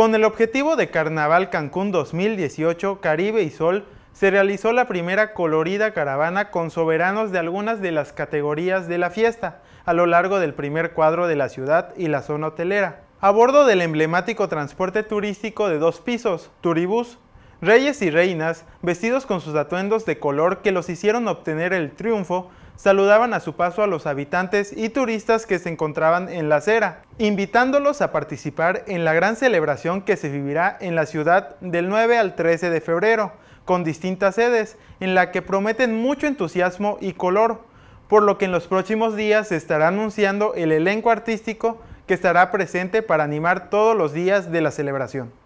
Con el objetivo de Carnaval Cancún 2018, Caribe y Sol, se realizó la primera colorida caravana con soberanos de algunas de las categorías de la fiesta, a lo largo del primer cuadro de la ciudad y la zona hotelera. A bordo del emblemático transporte turístico de dos pisos, turibús, reyes y reinas, vestidos con sus atuendos de color que los hicieron obtener el triunfo, saludaban a su paso a los habitantes y turistas que se encontraban en la acera, invitándolos a participar en la gran celebración que se vivirá en la ciudad del 9 al 13 de febrero, con distintas sedes, en la que prometen mucho entusiasmo y color, por lo que en los próximos días se estará anunciando el elenco artístico que estará presente para animar todos los días de la celebración.